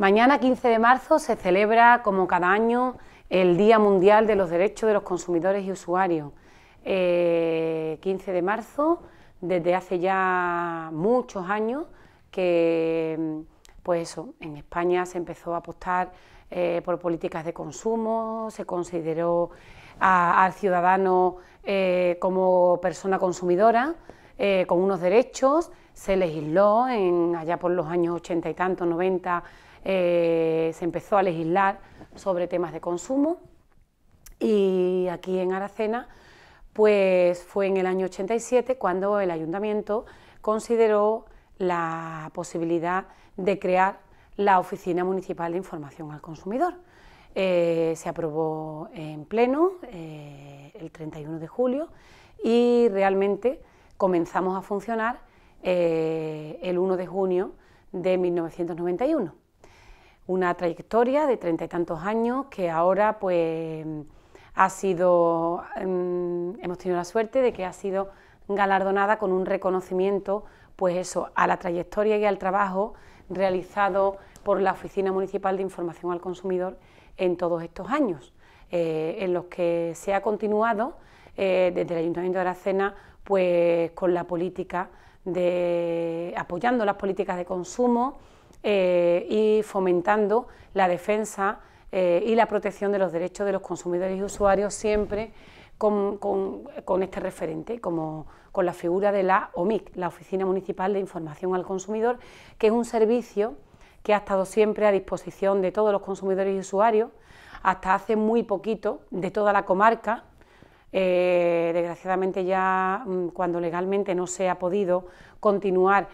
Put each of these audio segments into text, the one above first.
Mañana 15 de marzo se celebra, como cada año, el Día Mundial de los Derechos de los Consumidores y Usuarios. 15 eh, de marzo, desde hace ya muchos años, que pues eso, en España se empezó a apostar eh, por políticas de consumo, se consideró al ciudadano eh, como persona consumidora, con unos derechos, se legisló en, allá por los años 80 y tantos, 90, eh, se empezó a legislar sobre temas de consumo y aquí en Aracena pues fue en el año 87 cuando el ayuntamiento consideró la posibilidad de crear la Oficina Municipal de Información al Consumidor. Eh, se aprobó en pleno eh, el 31 de julio y realmente comenzamos a funcionar el 1 de junio de 1991 una trayectoria de treinta y tantos años que ahora pues ha sido, em, hemos tenido la suerte de que ha sido galardonada con un reconocimiento pues eso, a la trayectoria y al trabajo realizado por la Oficina Municipal de Información al Consumidor en todos estos años, eh, en los que se ha continuado eh, desde el Ayuntamiento de Aracena pues, con la política de apoyando las políticas de consumo, eh, y fomentando la defensa eh, y la protección de los derechos de los consumidores y usuarios siempre con, este referente, como con la figura de la OMIC, la Oficina Municipal de Información al Consumidor, que es un servicio que ha estado siempre a disposición de todos los consumidores y usuarios, hasta hace muy poquito, de toda la comarca, eh, desgraciadamente ya mm, cuando legalmente no se ha podido continuar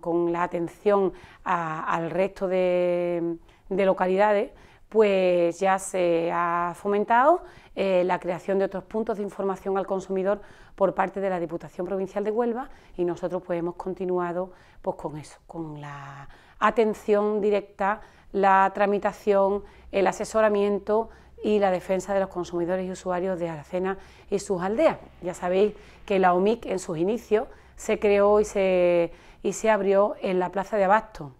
con, la atención al resto de, localidades, pues ya se ha fomentado eh, la creación de otros puntos de información al consumidor por parte de la Diputación Provincial de Huelva y nosotros pues, hemos continuado pues con eso, con la atención directa, la tramitación, el asesoramiento y la defensa de los consumidores y usuarios de Aracena y sus aldeas. Ya sabéis que la OMIC en sus inicios se creó y se, y se abrió en la Plaza de Abasto.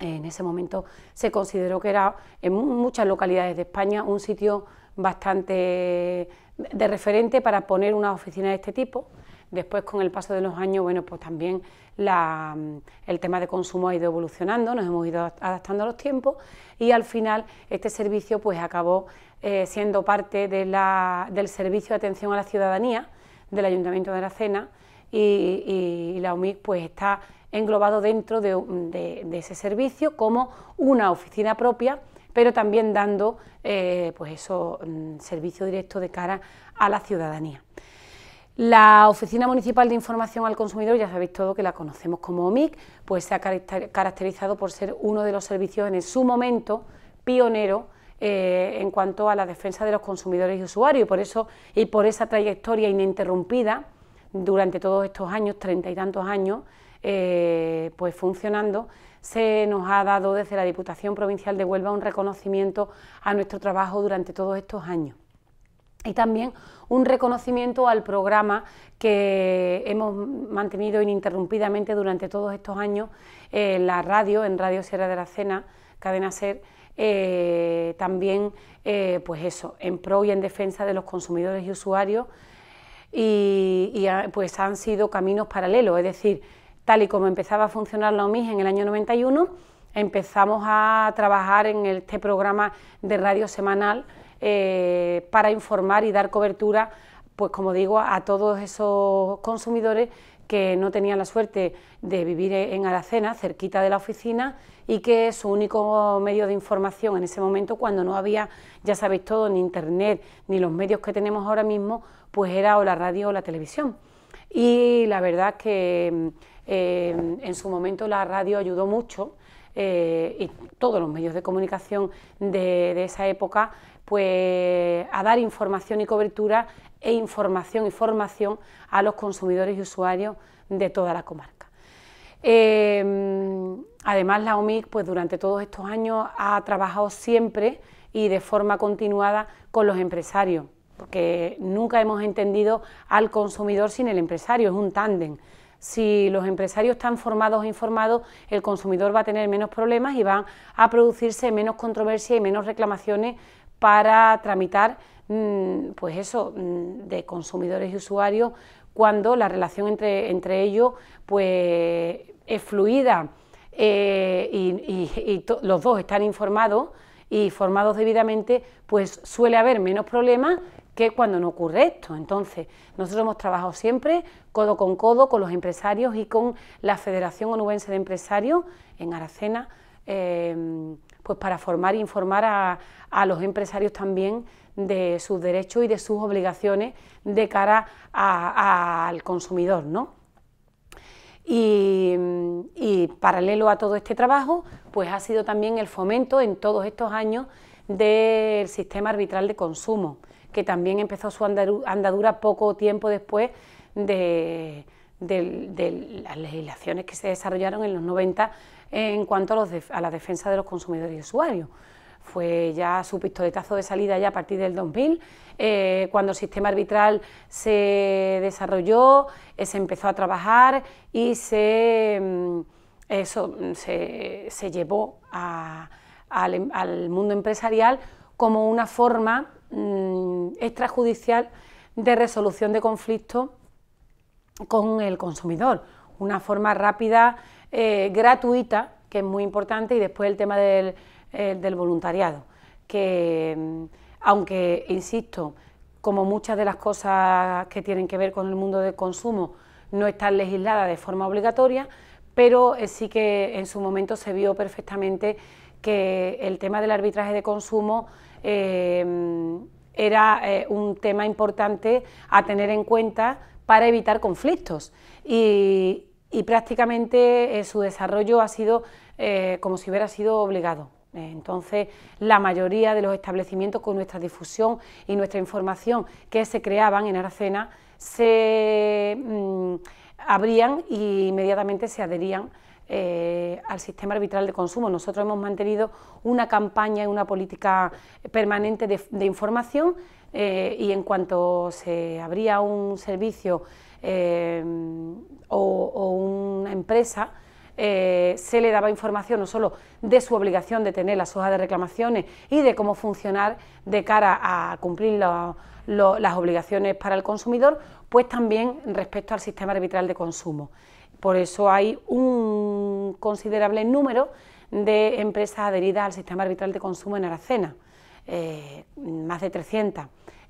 En ese momento se consideró que era en muchas localidades de España un sitio bastante de referente para poner una oficina de este tipo Después, con el paso de los años, bueno, pues también el tema de consumo ha ido evolucionando, nos hemos ido adaptando a los tiempos y al final este servicio pues acabó eh, siendo parte del servicio de atención a la ciudadanía del Ayuntamiento de Aracena y, y, la UMIC pues está englobado dentro de, ese servicio como una oficina propia, pero también dando eh, pues eso, mm, servicio directo de cara a la ciudadanía. La Oficina Municipal de Información al Consumidor, ya sabéis todo que la conocemos como OMIC, pues se ha caracterizado por ser uno de los servicios en su momento pionero eh, en cuanto a la defensa de los consumidores y usuarios y por eso y por esa trayectoria ininterrumpida durante todos estos años, treinta y tantos años, eh, pues funcionando, se nos ha dado desde la Diputación Provincial de Huelva un reconocimiento a nuestro trabajo durante todos estos años y también un reconocimiento al programa que hemos mantenido ininterrumpidamente durante todos estos años eh, la radio, en Radio Sierra de la Cena, Cadena Ser, eh, también eh, pues eso, en pro y en defensa de los consumidores y usuarios y, ah, pues han sido caminos paralelos, es decir, tal y como empezaba a funcionar la Omis en el año 91, empezamos a trabajar en este programa de radio semanal eh, para informar y dar cobertura, pues como digo, a todos esos consumidores que no tenían la suerte de vivir e, en Aracena, cerquita de la oficina, y que su único medio de información en ese momento, cuando no había, ya sabéis todo, ni internet, ni los medios que tenemos ahora mismo, pues era o la radio o la televisión. Y la verdad que eh, en su momento la radio ayudó mucho. Eh, y todos los medios de comunicación de esa época pues, a dar información y cobertura e información y formación a los consumidores y usuarios de toda la comarca. Em, además, la OMIC pues, durante todos estos años ha trabajado siempre y de forma continuada con los empresarios, porque nunca hemos entendido al consumidor sin el empresario, es un tándem. Si los empresarios están formados e informados, el consumidor va a tener menos problemas y van a producirse menos controversia y menos reclamaciones para tramitar, mm, pues eso, mm, de consumidores y usuarios, cuando la relación entre, entre ellos pues, es fluida eh, y, los dos están informados y formados debidamente, pues suele haber menos problemas que cuando no ocurre esto. Entonces, nosotros hemos trabajado siempre codo con codo con los empresarios y con la Federación Onubense de Empresarios en Aracena. Eh, pues para formar e informar a, a los empresarios también de sus derechos y de sus obligaciones de cara al consumidor. ¿no? Y, paralelo a todo este trabajo, pues ha sido también el fomento en todos estos años del sistema arbitral de consumo, que también empezó su andadura poco tiempo después de, de las legislaciones que se desarrollaron en los 90 en cuanto a, la defensa de los consumidores y usuarios fue ya su pistoletazo de salida ya a partir del 2000, eh, cuando el sistema arbitral se desarrolló, eh, se empezó a trabajar y se, mm, eso, mm, se, llevó em, al, mundo empresarial como una forma mm, extrajudicial de resolución de conflictos con el consumidor, una forma rápida eh, gratuita, que es muy importante, y después el tema del, voluntariado, que mm, aunque, insisto, como muchas de las cosas que tienen que ver con el mundo del consumo no están legisladas de forma obligatoria, pero eh, sí que en su momento se vio perfectamente que el tema del arbitraje de consumo eh, mm, era un tema importante a tener en cuenta para evitar conflictos. Y, y prácticamente eh, su desarrollo ha sido eh, como si hubiera sido obligado. Eh, entonces, la mayoría de los establecimientos con nuestra difusión y nuestra información que se creaban en Aracena se mm, abrían e inmediatamente se adherían al sistema arbitral de consumo. Nosotros hemos mantenido una campaña y una política permanente de, información y en cuanto se abría un servicio Em, o, una empresa, eh, se le daba información no solo de su obligación de tener la hojas de reclamaciones y de cómo funcionar de cara a cumplir las obligaciones para el consumidor, pues también respecto al sistema arbitral de consumo. Por eso hay un considerable número de empresas adheridas al sistema arbitral de consumo en Aracena, eh, más de 300.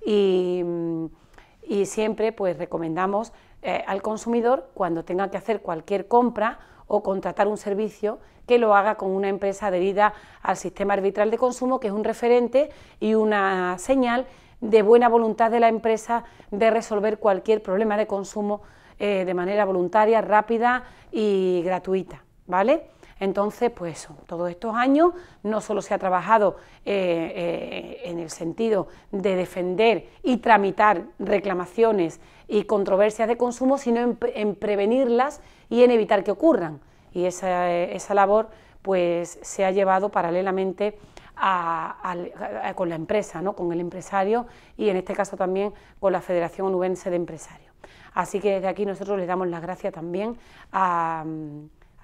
Y mm, y siempre pues recomendamos eh, al consumidor cuando tenga que hacer cualquier compra o contratar un servicio que lo haga con una empresa adherida al sistema arbitral de consumo que es un referente y una señal de buena voluntad de la empresa de resolver cualquier problema de consumo eh, de manera voluntaria, rápida y gratuita, ¿vale? Entonces, pues eso, todos estos años no solo se ha trabajado eh, eh, en el sentido de defender y tramitar reclamaciones y controversias de consumo, sino en, prevenirlas y en evitar que ocurran. Y esa, labor pues se ha llevado paralelamente a, con la empresa, ¿no? con el empresario y en este caso también con la Federación Onubense de Empresarios. Así que desde aquí nosotros le damos las gracias también a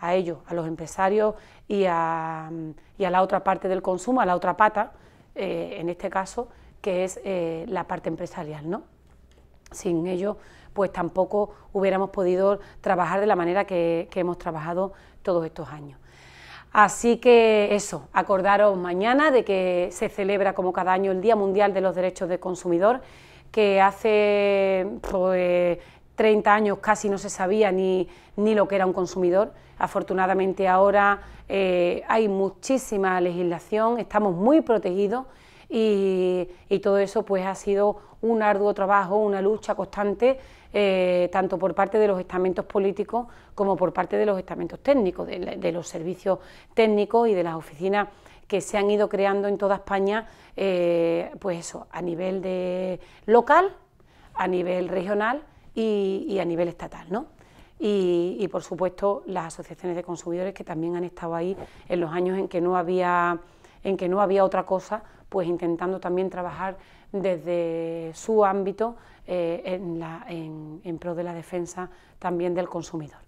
a ellos, a los empresarios y a, la otra parte del consumo, a la otra pata, eh, en este caso, que es eh, la parte empresarial. ¿no? Sin ellos, pues tampoco hubiéramos podido trabajar de la manera que, hemos trabajado todos estos años. Así que eso, acordaros mañana de que se celebra como cada año el Día Mundial de los Derechos del Consumidor, que hace pues, 30 años casi no se sabía ni, lo que era un consumidor. Afortunadamente ahora eh, hay muchísima legislación, estamos muy protegidos y, todo eso pues ha sido un arduo trabajo, una lucha constante, eh, tanto por parte de los estamentos políticos como por parte de los estamentos técnicos, de, los servicios técnicos y de las oficinas que se han ido creando en toda España, eh, pues eso, a nivel de local, a nivel regional, y, a nivel estatal. Y, por supuesto las asociaciones de consumidores que también han estado ahí en los años en que no había, otra cosa, pues intentando también trabajar desde su ámbito eh, en, pro de la defensa también del consumidor.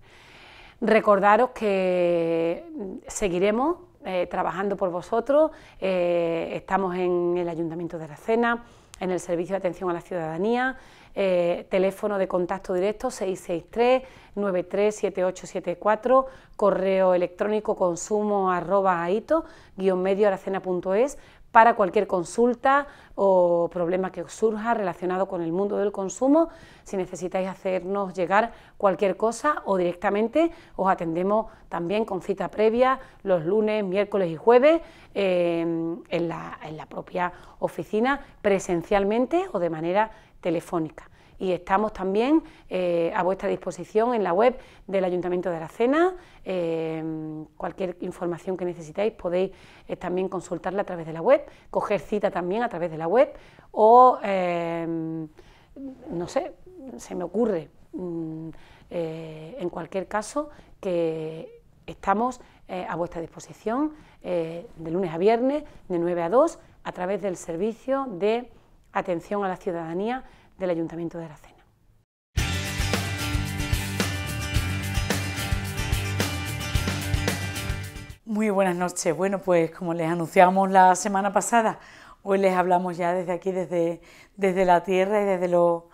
Recordaros que seguiremos eh, trabajando por vosotros. Eh, estamos en el Ayuntamiento de la Cena en el Servicio de Atención a la Ciudadanía, eh, teléfono de contacto directo 663-937874, correo electrónico consumo arroba aito, medio aracena.es para cualquier consulta o problema que surja relacionado con el mundo del consumo. Si necesitáis hacernos llegar cualquier cosa o directamente os atendemos también con cita previa los lunes, miércoles y jueves em, en la propia oficina presencialmente o de manera telefónica y estamos también eh, a vuestra disposición en la web del Ayuntamiento de Aracena. Eh, cualquier información que necesitáis podéis eh, también consultarla a través de la web, coger cita también a través de la web o, no sé, se me ocurre, mm, en cualquier caso, que estamos a vuestra disposición de lunes a viernes, de 9 a 2, a través del servicio de atención a la ciudadanía del Ayuntamiento de Aracena. Muy buenas noches. Bueno, pues como les anunciamos la semana pasada, hoy les hablamos ya desde aquí, desde, desde la Tierra y desde los,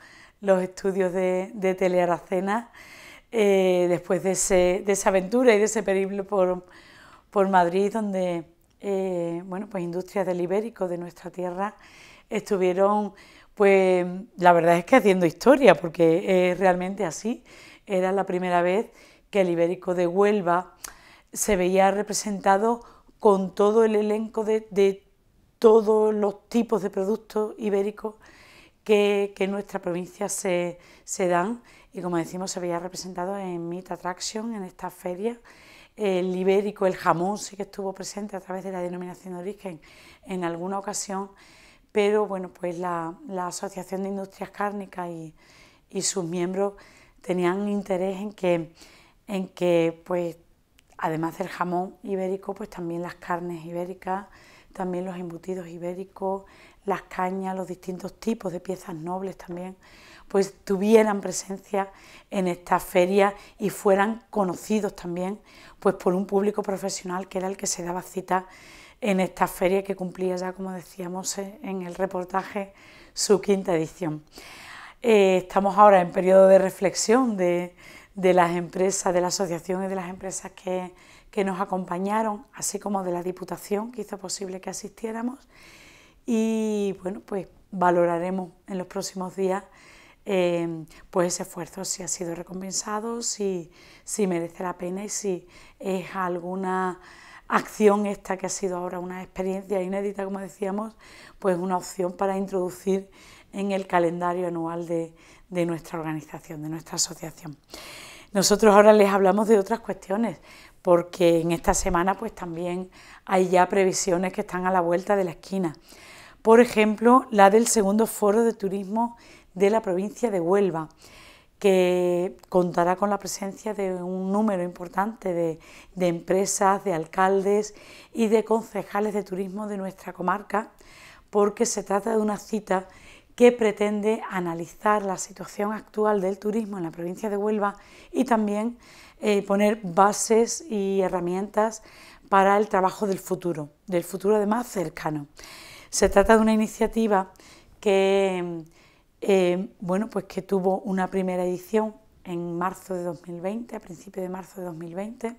los estudios de, de Aracena... Eh, después de, de, esa aventura y de ese periplo por, por Madrid, donde eh, bueno, pues industrias del ibérico de nuestra tierra estuvieron pues la verdad es que haciendo historia, porque eh, realmente así. Era la primera vez que el Ibérico de Huelva se veía representado con todo el elenco de, todos los tipos de productos ibéricos que, en nuestra provincia se, dan. Y como decimos, se veía representado en Meet Attraction, en esta feria. El ibérico, el jamón, sí que estuvo presente a través de la denominación de origen en alguna ocasión pero bueno, pues la, Asociación de Industrias Cárnicas y, sus miembros tenían interés en que, en que pues, además del jamón ibérico, pues también las carnes ibéricas, también los embutidos ibéricos, las cañas, los distintos tipos de piezas nobles también, pues tuvieran presencia en esta feria y fueran conocidos también pues por un público profesional que era el que se daba cita en esta feria que cumplía ya, como decíamos en el reportaje, su quinta edición. Eh, estamos ahora en periodo de reflexión de, las empresas, de la asociación y de las empresas que, nos acompañaron, así como de la Diputación que hizo posible que asistiéramos. Y bueno, pues valoraremos en los próximos días eh, pues ese esfuerzo si ha sido recompensado, si, si merece la pena y si es alguna acción esta que ha sido ahora una experiencia inédita, como decíamos, pues una opción para introducir en el calendario anual de, nuestra organización, de nuestra asociación. Nosotros ahora les hablamos de otras cuestiones, porque en esta semana pues también hay ya previsiones que están a la vuelta de la esquina. Por ejemplo, la del segundo foro de turismo de la provincia de Huelva, que contará con la presencia de un número importante de, empresas, de alcaldes y de concejales de turismo de nuestra comarca, porque se trata de una cita que pretende analizar la situación actual del turismo en la provincia de Huelva y también eh, poner bases y herramientas para el trabajo del futuro, del futuro además cercano. Se trata de una iniciativa que eh, bueno, pues que tuvo una primera edición en marzo de 2020, a principios de marzo de 2020.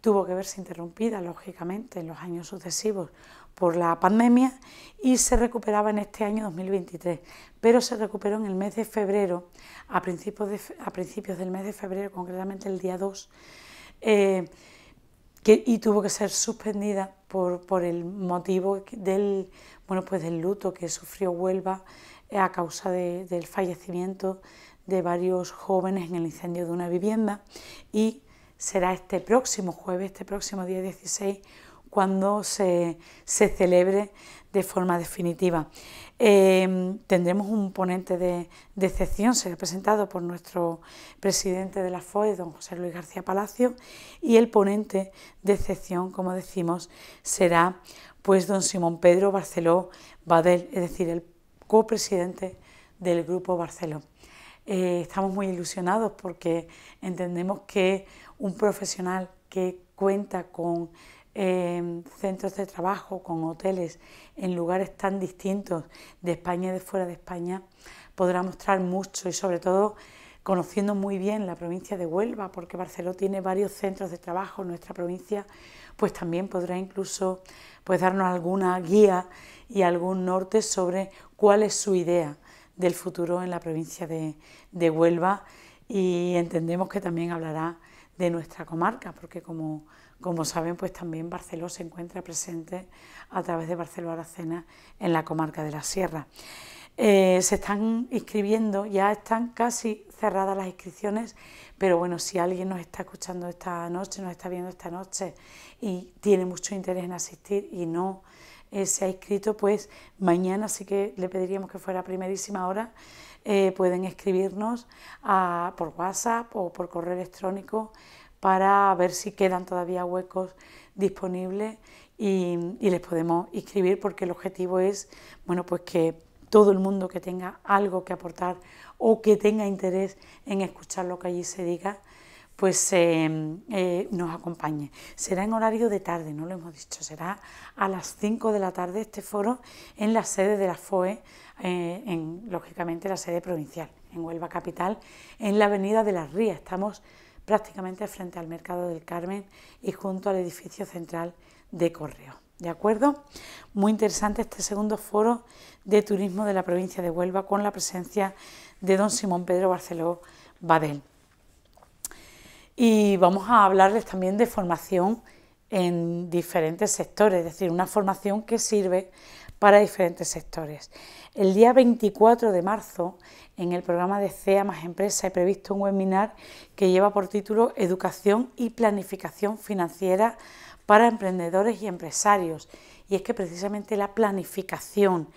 Tuvo que verse interrumpida, lógicamente, en los años sucesivos por la pandemia y se recuperaba en este año 2023, pero se recuperó en el mes de febrero, a principios, del mes de febrero, concretamente el día 2, eh, que, y tuvo que ser suspendida por, por el motivo del, bueno, pues del luto que sufrió Huelva a causa del fallecimiento de varios jóvenes en el incendio de una vivienda y será este próximo jueves, este próximo día 16, cuando se, celebre de forma definitiva. Eh, tendremos un ponente de, de, excepción, será presentado por nuestro presidente de la FOE, don José Luis García Palacio, y el ponente de excepción, como decimos, será pues don Simón Pedro Barceló Badel, es decir, el ...co-presidente del Grupo Barceló. Eh, estamos muy ilusionados porque entendemos que un profesional que cuenta con em, centros de trabajo, con hoteles en lugares tan distintos de España y de fuera de España, podrá mostrar mucho y sobre todo conociendo muy bien la provincia de Huelva, porque Barceló tiene varios centros de trabajo en nuestra provincia, pues también podrá incluso pues, darnos alguna guía y algún norte sobre cuál es su idea del futuro en la provincia de, de Huelva y entendemos que también hablará de nuestra comarca, porque como, como saben, pues también Barceló se encuentra presente a través de Barceló Aracena en la comarca de la Sierra. Eh, se están inscribiendo, ya están casi cerradas las inscripciones, pero bueno, si alguien nos está escuchando esta noche, nos está viendo esta noche y tiene mucho interés en asistir y no eh, se ha inscrito, pues mañana sí que le pediríamos que fuera a primerísima hora. Eh, pueden escribirnos por WhatsApp o por correo electrónico para ver si quedan todavía huecos disponibles y, les podemos inscribir porque el objetivo es bueno pues que todo el mundo que tenga algo que aportar o que tenga interés en escuchar lo que allí se diga, pues em, eh, nos acompañe. Será en horario de tarde, no lo hemos dicho, será a las 5 de la tarde este foro en la sede de la FOE, eh, en, lógicamente la sede provincial, en Huelva Capital, en la Avenida de las Rías. Estamos prácticamente frente al Mercado del Carmen y junto al edificio central de Correo. ¿De acuerdo? Muy interesante este segundo foro de turismo de la provincia de Huelva con la presencia de don Simón Pedro Barceló Badel. Y vamos a hablarles también de formación en diferentes sectores, es decir, una formación que sirve para diferentes sectores. El día 24 de marzo, en el programa de CEA más Empresa, he previsto un webinar que lleva por título Educación y Planificación Financiera para emprendedores y empresarios. Y es que precisamente la planificación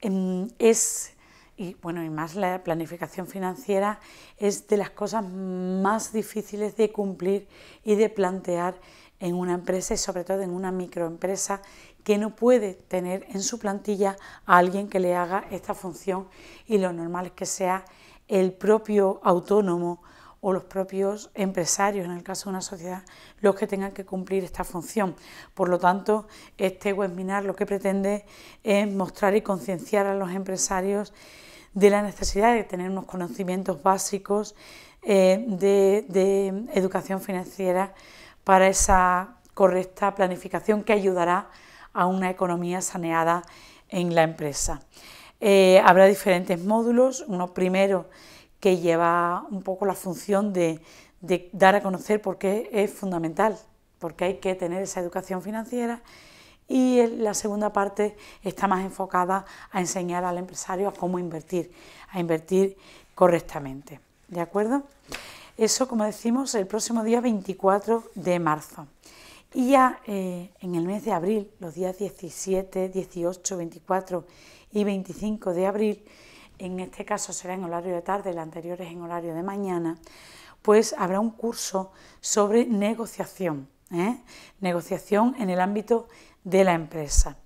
em, es, y bueno, y más la planificación financiera es de las cosas más difíciles de cumplir y de plantear en una empresa y sobre todo en una microempresa que no puede tener en su plantilla a alguien que le haga esta función y lo normal es que sea el propio autónomo o los propios empresarios, en el caso de una sociedad, los que tengan que cumplir esta función. Por lo tanto, este webinar lo que pretende es mostrar y concienciar a los empresarios de la necesidad de tener unos conocimientos básicos eh, de, educación financiera para esa correcta planificación que ayudará a una economía saneada en la empresa. Eh, habrá diferentes módulos, uno primero que lleva un poco la función de, dar a conocer por qué es fundamental, porque hay que tener esa educación financiera y la segunda parte está más enfocada a enseñar al empresario a cómo invertir, a invertir correctamente. ¿De acuerdo? Eso, como decimos, el próximo día 24 de marzo. Y ya eh, en el mes de abril, los días 17, 18, 24 y 25 de abril, en este caso será en horario de tarde, el anterior es en horario de mañana, pues habrá un curso sobre negociación, ¿eh? negociación en el ámbito de la empresa.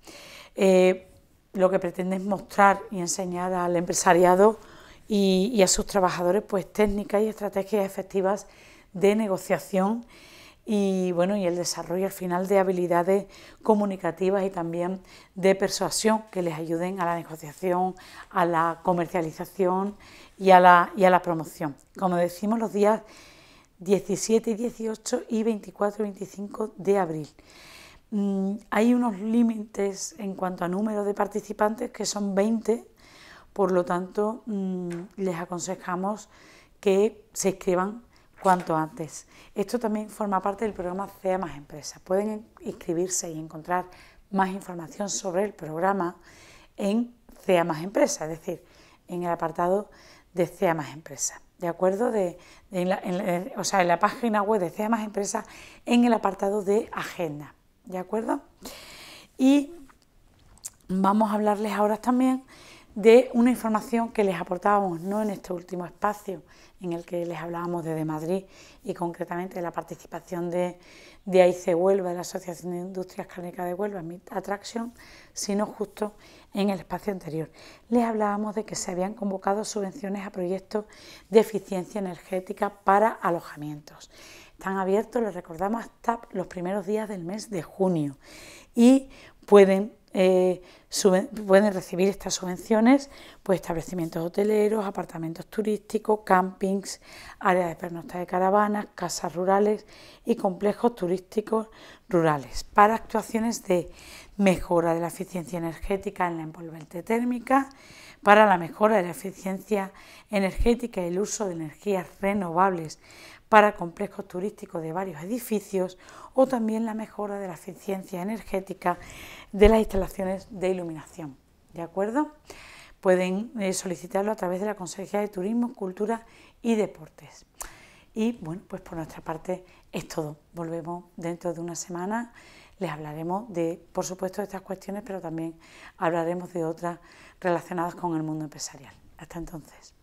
Eh, lo que pretende es mostrar y enseñar al empresariado y, a sus trabajadores pues técnicas y estrategias efectivas de negociación y bueno, y el desarrollo al final de habilidades comunicativas y también de persuasión que les ayuden a la negociación, a la comercialización y a la, y a la promoción. Como decimos, los días 17, 18 y 24 y 25 de abril. Mm, hay unos límites en cuanto a número de participantes que son 20, por lo tanto mm, les aconsejamos que se inscriban cuanto antes. Esto también forma parte del programa CEA más Empresas. Pueden inscribirse y encontrar más información sobre el programa en CEA más Empresas, es decir, en el apartado de CEA más Empresas. ¿De acuerdo? en eh, o sea, en la página web de CEA más Empresas, en el apartado de Agenda. ¿De acuerdo? Y vamos a hablarles ahora también de una información que les aportábamos no en este último espacio, en el que les hablábamos desde Madrid y concretamente de la participación de, de AIC Huelva, de la Asociación de Industrias Cárnicas de Huelva, mi Attraction, sino justo en el espacio anterior. Les hablábamos de que se habían convocado subvenciones a proyectos de eficiencia energética para alojamientos. Están abiertos, les recordamos, hasta los primeros días del mes de junio y pueden eh, pueden recibir estas subvenciones pues establecimientos hoteleros, apartamentos turísticos, campings, áreas de pernocta de caravanas, casas rurales y complejos turísticos rurales para actuaciones de mejora de la eficiencia energética en la envolvente térmica, para la mejora de la eficiencia energética y el uso de energías renovables para complejos turísticos de varios edificios o también la mejora de la eficiencia energética de las instalaciones de iluminación. ¿De acuerdo? Pueden eh, solicitarlo a través de la Consejería de Turismo, Cultura y Deportes. Y bueno, pues por nuestra parte es todo. Volvemos dentro de una semana. Les hablaremos de, por supuesto, de estas cuestiones, pero también hablaremos de otras relacionadas con el mundo empresarial. Hasta entonces.